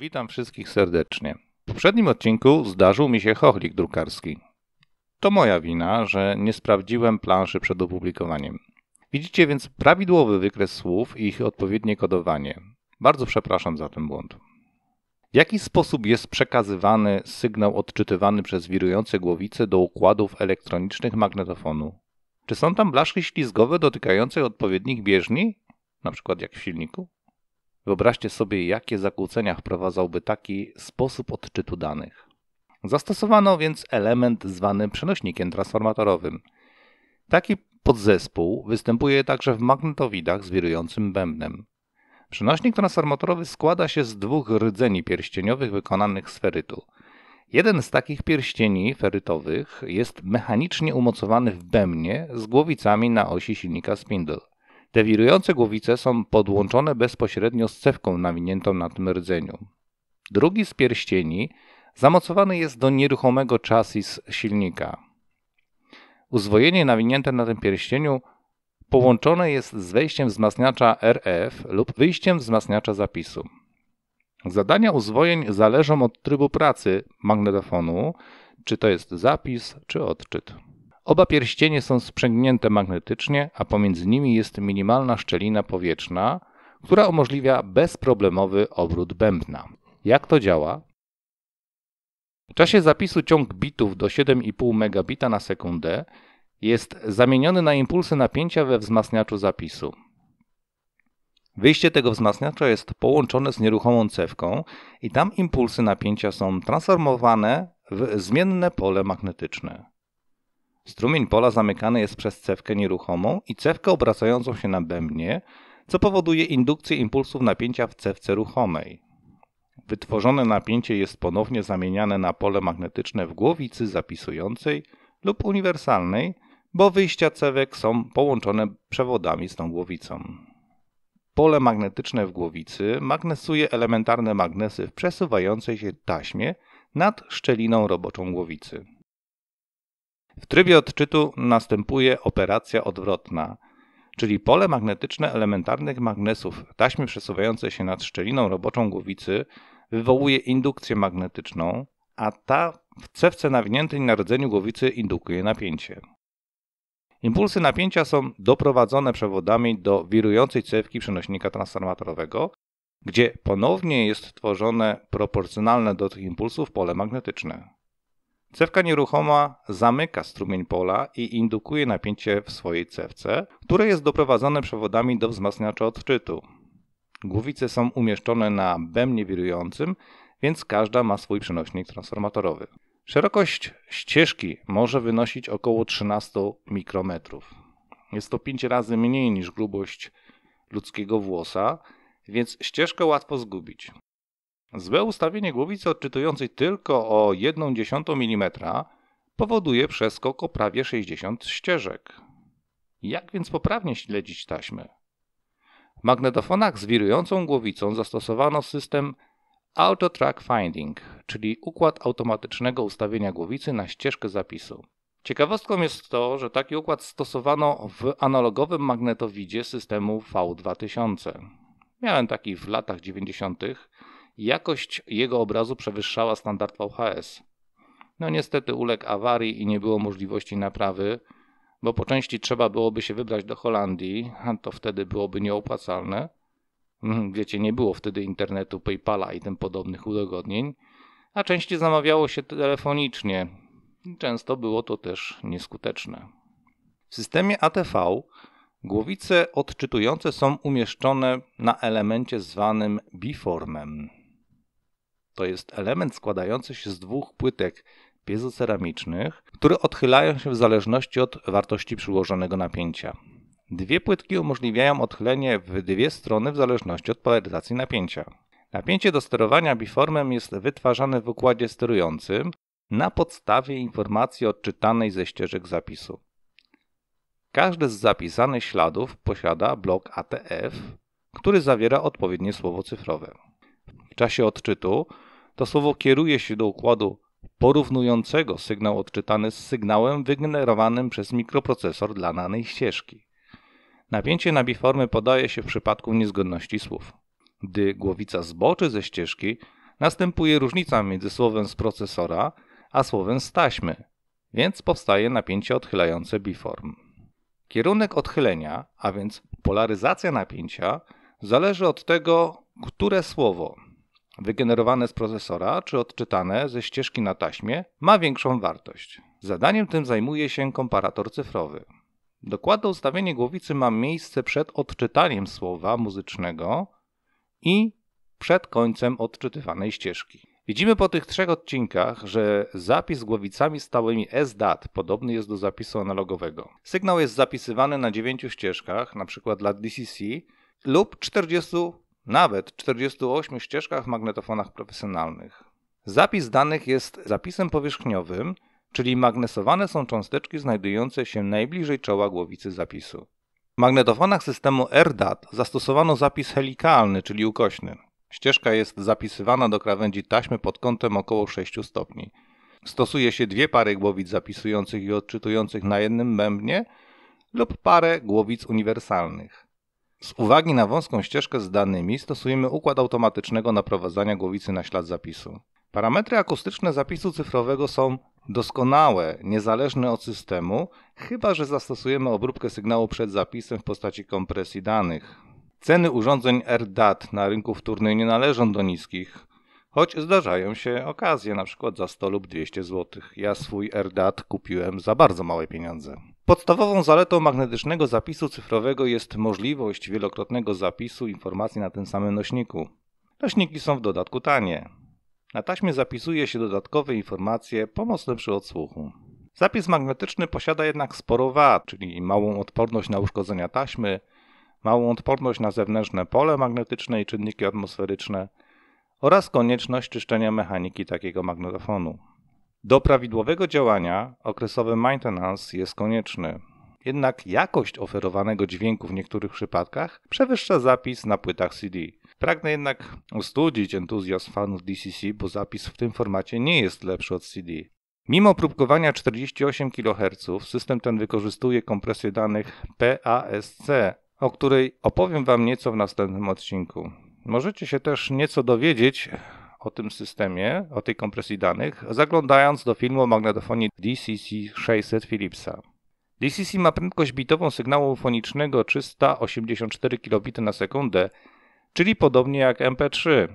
Witam wszystkich serdecznie. W poprzednim odcinku zdarzył mi się chochlik drukarski. To moja wina, że nie sprawdziłem planszy przed opublikowaniem. Widzicie więc prawidłowy wykres słów i ich odpowiednie kodowanie. Bardzo przepraszam za ten błąd. W jaki sposób jest przekazywany sygnał odczytywany przez wirujące głowice do układów elektronicznych magnetofonu? Czy są tam blaszki ślizgowe dotykające odpowiednich bieżni, na przykład jak w silniku? Wyobraźcie sobie, jakie zakłócenia wprowadzałby taki sposób odczytu danych. Zastosowano więc element zwany przenośnikiem transformatorowym. Taki podzespół występuje także w magnetowidach z wirującym bębnem. Przenośnik transformatorowy składa się z dwóch rdzeni pierścieniowych wykonanych z ferytu. Jeden z takich pierścieni ferytowych jest mechanicznie umocowany w bębnie z głowicami na osi silnika spindle. Te wirujące głowice są podłączone bezpośrednio z cewką nawiniętą na tym rdzeniu. Drugi z pierścieni zamocowany jest do nieruchomego chassis silnika. Uzwojenie nawinięte na tym pierścieniu połączone jest z wejściem wzmacniacza RF lub wyjściem wzmacniacza zapisu. Zadania uzwojeń zależą od trybu pracy magnetofonu, czy to jest zapis, czy odczyt. Oba pierścienie są sprzęgnięte magnetycznie, a pomiędzy nimi jest minimalna szczelina powietrzna, która umożliwia bezproblemowy obrót bębna. Jak to działa? W czasie zapisu ciąg bitów do 7,5 megabita na sekundę jest zamieniony na impulsy napięcia we wzmacniaczu zapisu. Wyjście tego wzmacniacza jest połączone z nieruchomą cewką i tam impulsy napięcia są transformowane w zmienne pole magnetyczne. Strumień pola zamykany jest przez cewkę nieruchomą i cewkę obracającą się na bębnie, co powoduje indukcję impulsów napięcia w cewce ruchomej. Wytworzone napięcie jest ponownie zamieniane na pole magnetyczne w głowicy zapisującej lub uniwersalnej, bo wyjścia cewek są połączone przewodami z tą głowicą. Pole magnetyczne w głowicy magnesuje elementarne magnesy w przesuwającej się taśmie nad szczeliną roboczą głowicy. W trybie odczytu następuje operacja odwrotna, czyli pole magnetyczne elementarnych magnesów taśmy przesuwającej się nad szczeliną roboczą głowicy wywołuje indukcję magnetyczną, a ta w cewce nawiniętej na rdzeniu głowicy indukuje napięcie. Impulsy napięcia są doprowadzone przewodami do wirującej cewki przenośnika transformatorowego, gdzie ponownie jest tworzone proporcjonalne do tych impulsów pole magnetyczne. Cewka nieruchoma zamyka strumień pola i indukuje napięcie w swojej cewce, które jest doprowadzone przewodami do wzmacniacza odczytu. Głowice są umieszczone na bębnie wirującym, więc każda ma swój przenośnik transformatorowy. Szerokość ścieżki może wynosić około 13 mikrometrów. Jest to 5 razy mniej niż grubość ludzkiego włosa, więc ścieżkę łatwo zgubić. Złe ustawienie głowicy odczytującej tylko o dziesiątą mm powoduje przeskok o prawie 60 ścieżek. Jak więc poprawnie śledzić taśmy? W magnetofonach z wirującą głowicą zastosowano system Auto Track Finding, czyli układ automatycznego ustawienia głowicy na ścieżkę zapisu. Ciekawostką jest to, że taki układ stosowano w analogowym magnetowidzie systemu V2000. Miałem taki w latach 90 Jakość jego obrazu przewyższała standard VHS. No niestety uległ awarii i nie było możliwości naprawy, bo po części trzeba byłoby się wybrać do Holandii, a to wtedy byłoby nieopłacalne. Mhm, wiecie, nie było wtedy internetu, PayPala i tym podobnych udogodnień, a części zamawiało się telefonicznie. Często było to też nieskuteczne. W systemie ATV głowice odczytujące są umieszczone na elemencie zwanym biformem. To jest element składający się z dwóch płytek piezoceramicznych, które odchylają się w zależności od wartości przyłożonego napięcia. Dwie płytki umożliwiają odchylenie w dwie strony w zależności od polaryzacji napięcia. Napięcie do sterowania biformem jest wytwarzane w układzie sterującym na podstawie informacji odczytanej ze ścieżek zapisu. Każdy z zapisanych śladów posiada blok ATF, który zawiera odpowiednie słowo cyfrowe. W czasie odczytu to słowo kieruje się do układu porównującego sygnał odczytany z sygnałem wygenerowanym przez mikroprocesor dla danej ścieżki. Napięcie na biformy podaje się w przypadku niezgodności słów. Gdy głowica zboczy ze ścieżki, następuje różnica między słowem z procesora a słowem z taśmy, więc powstaje napięcie odchylające biform. Kierunek odchylenia, a więc polaryzacja napięcia, zależy od tego, które słowo wygenerowane z procesora czy odczytane ze ścieżki na taśmie, ma większą wartość. Zadaniem tym zajmuje się komparator cyfrowy. Dokładne ustawienie głowicy ma miejsce przed odczytaniem słowa muzycznego i przed końcem odczytywanej ścieżki. Widzimy po tych trzech odcinkach, że zapis głowicami stałymi SDAT podobny jest do zapisu analogowego. Sygnał jest zapisywany na dziewięciu ścieżkach, np. dla DCC lub 40 nawet 48 ścieżkach w magnetofonach profesjonalnych. Zapis danych jest zapisem powierzchniowym, czyli magnesowane są cząsteczki znajdujące się najbliżej czoła głowicy zapisu. W magnetofonach systemu RDAT zastosowano zapis helikalny, czyli ukośny. Ścieżka jest zapisywana do krawędzi taśmy pod kątem około 6 stopni. Stosuje się dwie pary głowic zapisujących i odczytujących na jednym bębnie lub parę głowic uniwersalnych. Z uwagi na wąską ścieżkę z danymi stosujemy układ automatycznego naprowadzania głowicy na ślad zapisu. Parametry akustyczne zapisu cyfrowego są doskonałe, niezależne od systemu, chyba że zastosujemy obróbkę sygnału przed zapisem w postaci kompresji danych. Ceny urządzeń RDAT na rynku wtórnym nie należą do niskich, choć zdarzają się okazje, np. za 100 lub 200 zł. Ja swój RDAT kupiłem za bardzo małe pieniądze. Podstawową zaletą magnetycznego zapisu cyfrowego jest możliwość wielokrotnego zapisu informacji na tym samym nośniku. Nośniki są w dodatku tanie. Na taśmie zapisuje się dodatkowe informacje pomocne przy odsłuchu. Zapis magnetyczny posiada jednak sporo wad, czyli małą odporność na uszkodzenia taśmy, małą odporność na zewnętrzne pole magnetyczne i czynniki atmosferyczne oraz konieczność czyszczenia mechaniki takiego magnetofonu. Do prawidłowego działania okresowy maintenance jest konieczny. Jednak jakość oferowanego dźwięku w niektórych przypadkach przewyższa zapis na płytach CD. Pragnę jednak ustudzić entuzjazm fanów DCC, bo zapis w tym formacie nie jest lepszy od CD. Mimo próbkowania 48 kHz system ten wykorzystuje kompresję danych PASC, o której opowiem Wam nieco w następnym odcinku. Możecie się też nieco dowiedzieć o tym systemie, o tej kompresji danych, zaglądając do filmu o magnetofonie DCC-600 Philipsa. DCC ma prędkość bitową sygnału fonicznego 384 kbit na sekundę, czyli podobnie jak MP3,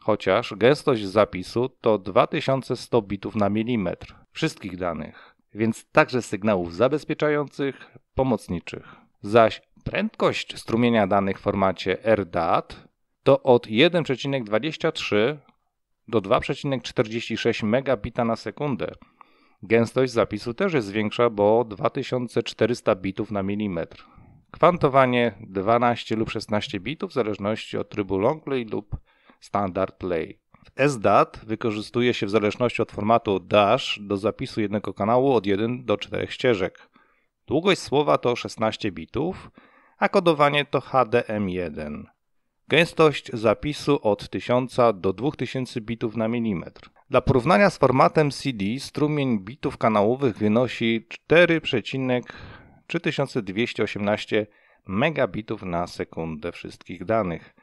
chociaż gęstość zapisu to 2100 bitów na milimetr wszystkich danych, więc także sygnałów zabezpieczających, pomocniczych. Zaś prędkość strumienia danych w formacie RDAT to od 1,23 do 2,46 megabita na sekundę. Gęstość zapisu też jest większa, bo 2400 bitów na milimetr. Kwantowanie 12 lub 16 bitów w zależności od trybu longlay lub standard lay. W SDAT wykorzystuje się w zależności od formatu dash do zapisu jednego kanału od 1 do 4 ścieżek. Długość słowa to 16 bitów, a kodowanie to HDM1. Gęstość zapisu od 1000 do 2000 bitów na milimetr. Dla porównania z formatem CD strumień bitów kanałowych wynosi 4,3218 megabitów na sekundę wszystkich danych,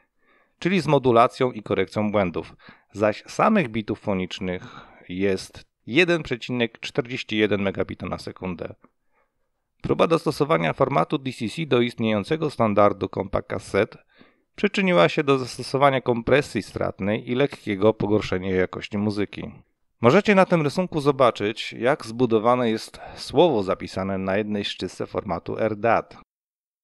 czyli z modulacją i korekcją błędów, zaś samych bitów fonicznych jest 1,41 megabita na sekundę. Próba dostosowania formatu DCC do istniejącego standardu compact cassette przyczyniła się do zastosowania kompresji stratnej i lekkiego pogorszenia jakości muzyki. Możecie na tym rysunku zobaczyć, jak zbudowane jest słowo zapisane na jednej szczyce formatu RDAT.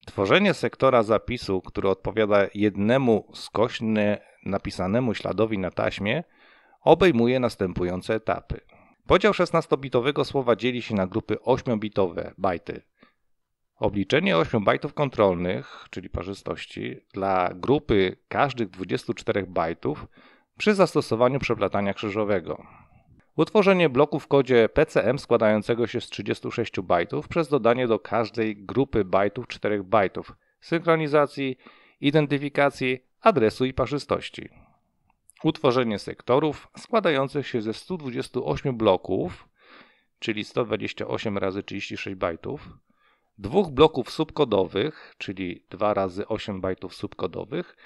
Tworzenie sektora zapisu, który odpowiada jednemu skośnie napisanemu śladowi na taśmie, obejmuje następujące etapy. Podział 16-bitowego słowa dzieli się na grupy 8-bitowe bajty, Obliczenie 8 bajtów kontrolnych, czyli parzystości, dla grupy każdych 24 bajtów przy zastosowaniu przeplatania krzyżowego. Utworzenie bloku w kodzie PCM składającego się z 36 bajtów przez dodanie do każdej grupy bajtów 4 bajtów synchronizacji, identyfikacji, adresu i parzystości. Utworzenie sektorów składających się ze 128 bloków, czyli 128 razy 36 bajtów, dwóch bloków subkodowych, czyli 2 razy 8 bajtów subkodowych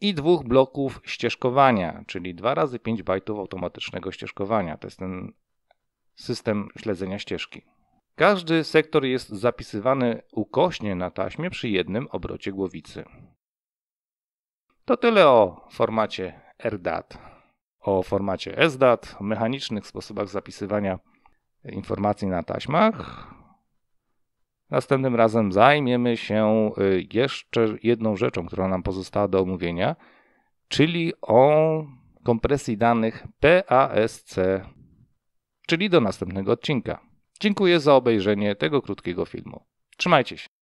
i dwóch bloków ścieżkowania, czyli 2 razy 5 bajtów automatycznego ścieżkowania. To jest ten system śledzenia ścieżki. Każdy sektor jest zapisywany ukośnie na taśmie przy jednym obrocie głowicy. To tyle o formacie RDAT, o formacie SDAT, o mechanicznych sposobach zapisywania informacji na taśmach. Następnym razem zajmiemy się y, jeszcze jedną rzeczą, która nam pozostała do omówienia, czyli o kompresji danych PASC. Czyli do następnego odcinka. Dziękuję za obejrzenie tego krótkiego filmu. Trzymajcie się.